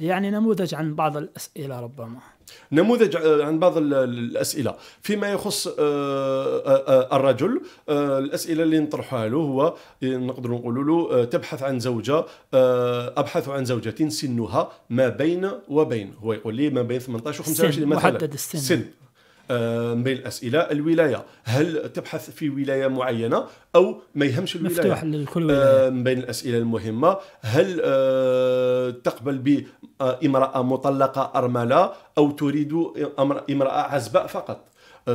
يعني نموذج عن بعض الاسئله ربما نموذج آه، عن بعض الاسئله فيما يخص آه، آه، الرجل الاسئله اللي نطرحها له هو نقدر نقول له تبحث عن زوجه ابحث عن زوجه سنها ما بين وبين هو يقول لي ما بين 18 و 25 مثلا محدد السن سن آه، من الاسئله الولايه هل تبحث في ولايه معينه او ما يهمش الولايه مفتوح لكل آه، ولايه من بين الاسئله المهمه هل آه، تقبل بامراه مطلقه ارمله او تريد امراه عزباء فقط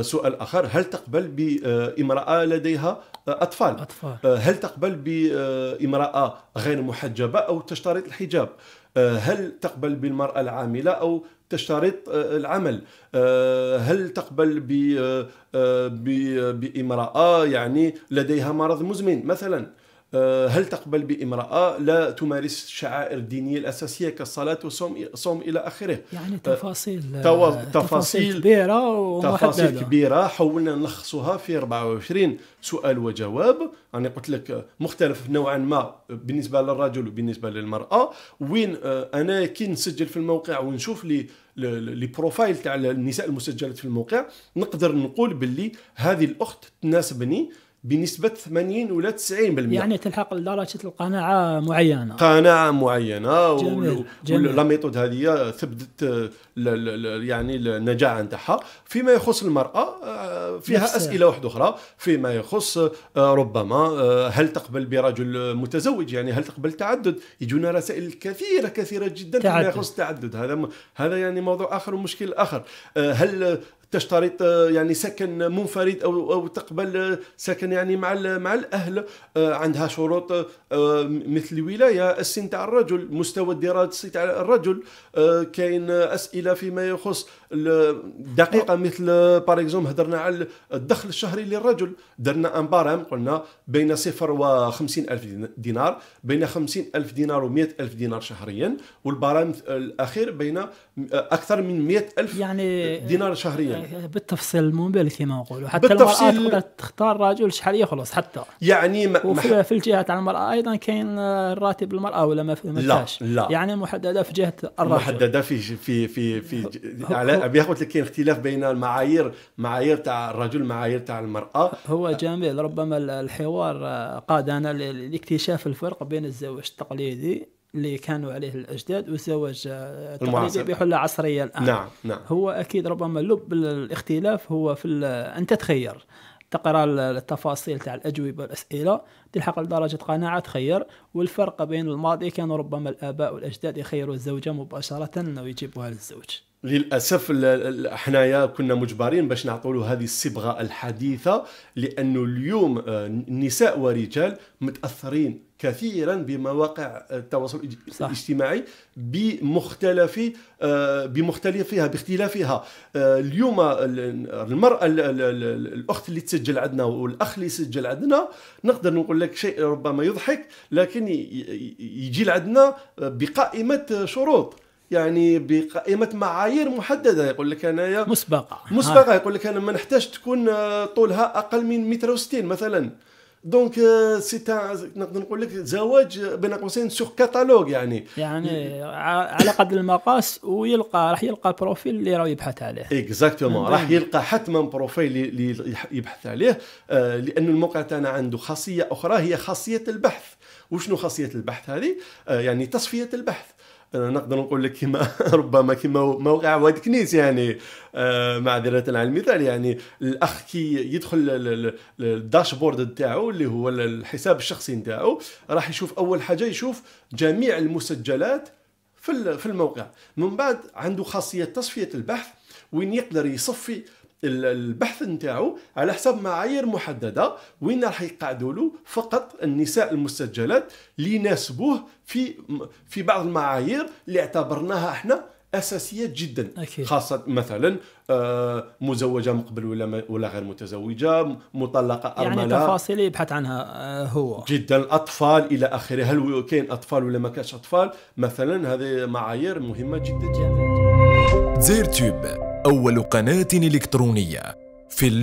سؤال اخر هل تقبل بامراه لديها اطفال, أطفال. هل تقبل بامراه غير محجبه او تشترط الحجاب آه، هل تقبل بالمرأة العاملة أو تشترط آه، العمل آه، هل تقبل بامرأة يعني لديها مرض مزمن مثلا آه، هل تقبل بامرأة لا تمارس الشعائر الدينية الأساسية كالصلاة والصوم إلى آخره يعني آه، تفاصيل آه، تفاصيل, تفاصيل كبيرة تفاصيل كبيرة حاولنا نلخصها في 24 سؤال وجواب يعني قلت لك مختلف نوعا ما بالنسبة للرجل وبالنسبة للمرأة وين أنا كي نسجل في الموقع ونشوف لي لي بروفايل تاع النساء المسجلات في الموقع نقدر نقول باللي هذه الاخت تناسبني بنسبة 80 ولا 90% يعني تلحق لدرجة القناعة معينة قناعة معينة جميل. جميل. ولا ميثود هذه ثبتت يعني النجاعة نتاعها فيما يخص المرأة آه، فيها نفسها. أسئلة واحدة أخرى فيما يخص آه، ربما آه، هل تقبل برجل متزوج يعني هل تقبل تعدد يجونا رسائل كثيرة كثيرة جدا تعدد. فيما يخص التعدد هذا هذا يعني موضوع آخر ومشكل آخر هل تشترط آه، يعني سكن منفرد او او تقبل آه، سكن يعني مع مع الاهل آه، عندها شروط مثل الولايه السن تاع الرجل مستوى الدراسي تاع الرجل كاين اسئله فيما يخص دقيقه مثل بار اكزوم هضرنا على الدخل الشهري للرجل درنا ان بارام قلنا بين صفر و 50000 دينار بين 50000 دينار و 100000 دينار شهريا والبارام الاخير بين اكثر من 100000 يعني دينار شهريا بالتفصيل الموبيل كما نقولوا حتى بالتفصيل تختار رجل شحال يخلص حتى يعني ما وفي في الجهات على المراه ايضا كاين راتب المراه ولا ما لا لا يعني محدده في جهه الرجل محدده في في في في على ابي لك كاين اختلاف بين المعايير معايير تاع الرجل معايير تاع المراه هو جميل ربما الحوار قادنا لاكتشاف الفرق بين الزواج التقليدي اللي كانوا عليه الاجداد والزواج التقليدي آه، بحلة عصرية الان نعم نعم هو اكيد ربما لب الاختلاف هو في ان تتخير تقرا التفاصيل تاع الاجوبه والاسئله تلحق لدرجه قناعه تخير والفرق بين الماضي كان ربما الاباء والاجداد يخيروا الزوجه مباشره انه يجيبوها للزوج للاسف حنايا كنا مجبرين باش نعطوا له هذه الصبغه الحديثه لانه اليوم النساء آه، ورجال متاثرين كثيرا بمواقع التواصل الاجتماعي بمختلف آه، بمختلفها باختلافها آه، اليوم المراه الاخت اللي تسجل عندنا والاخ اللي سجل عندنا نقدر نقول لك شيء ربما يضحك لكن يجي لعندنا بقائمه شروط يعني بقائمه معايير محدده يقول لك انايا مسبقه مسبقه يقول لك انا ما نحتاج تكون طولها اقل من متر وستين مثلا دونك سي euh, نقدر نقول لك زواج بين قوسين سور كاتالوج يعني يعني على قد المقاس ويلقى راح يلقى بروفيل اللي راه يبحث عليه اكزاكتومون نعم. راح يلقى حتما بروفيل اللي يبحث عليه آه، لان لانه الموقع تاعنا عنده خاصيه اخرى هي خاصيه البحث وشنو خاصيه البحث هذه آه، يعني تصفيه البحث نقدر نقول لك كما ربما كما موقع واد كنيس يعني آه، معذره على المثال يعني الاخ كي يدخل الداشبورد تاعو اللي هو الحساب الشخصي تاعو راح يشوف اول حاجه يشوف جميع المسجلات في في الموقع من بعد عنده خاصيه تصفيه البحث وين يقدر يصفي البحث نتاعو على حسب معايير محدده وين راح يقعدوا له فقط النساء المسجلات اللي يناسبوه في في بعض المعايير اللي اعتبرناها احنا اساسيه جدا أكيد. خاصه مثلا آه، مزوجه مقبل ولا ولا غير متزوجه مطلقه ارمله يعني تفاصيل يبحث عنها آه، هو جدا الاطفال الى اخره هل كاين اطفال ولا ما كاش اطفال مثلا هذه معايير مهمه جدا جدا زير تيوب أول قناة إلكترونية في الجنة